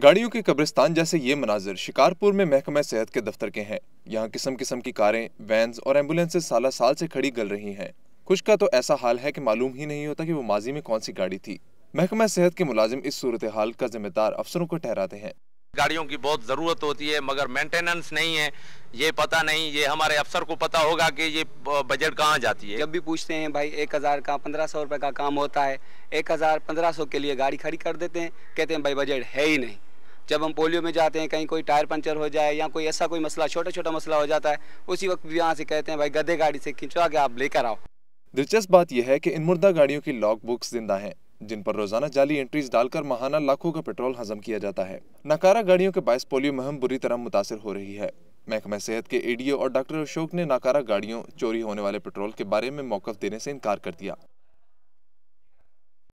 गाड़ियों के कब्रिस्तान जैसे ये मनाजिर शिकारपुर में महकमा सेहत के दफ्तर के हैं यहाँ किस्म किस्म की कारें वैन्स और एम्बुलेंसेज साल साल से खड़ी गल रही हैं कुछ का तो ऐसा हाल है कि मालूम ही नहीं होता कि वो माजी में कौन सी गाड़ी थी महकमा सेहत के मुलाजिम इस सूरत हाल का जिम्मेदार अफसरों को ठहराते हैं गाड़ियों की बहुत ज़रूरत होती है मगर मेंटेनेंस नहीं है ये पता नहीं ये हमारे अफसर को पता होगा कि ये बजट कहाँ जाती है जब भी पूछते हैं भाई एक हज़ार का पंद्रह सौ रुपये का काम होता है एक हज़ार पंद्रह सौ के लिए गाड़ी खड़ी कर देते हैं कहते हैं भाई बजट है ही नहीं जब हम पोलियो में जाते हैं कहीं कोई टायर पंचर हो जाए या कोई ऐसा कोई मसला छोटा छोटा मसला हो जाता है उसी वक्त भी यहाँ से कहते हैं भाई गधे गाड़ी से खिंचवा के आप लेकर आओ दिलचस्प बात यह है कि इन मुर्दा गाड़ियों की लॉक बुक्स जिंदा हैं जिन पर रोजाना जाली एंट्रीज डालकर महाना लाखों का पेट्रोल हजम किया जाता है नाकारा गाड़ियों के बायस पोलियो मुहिम बुरी तरह मुतासर हो रही है महकमा सेहत के एडीओ और डॉक्टर अशोक ने नाकारा गाड़ियों चोरी होने वाले पेट्रोल के बारे में मौकफ देने से इनकार कर दिया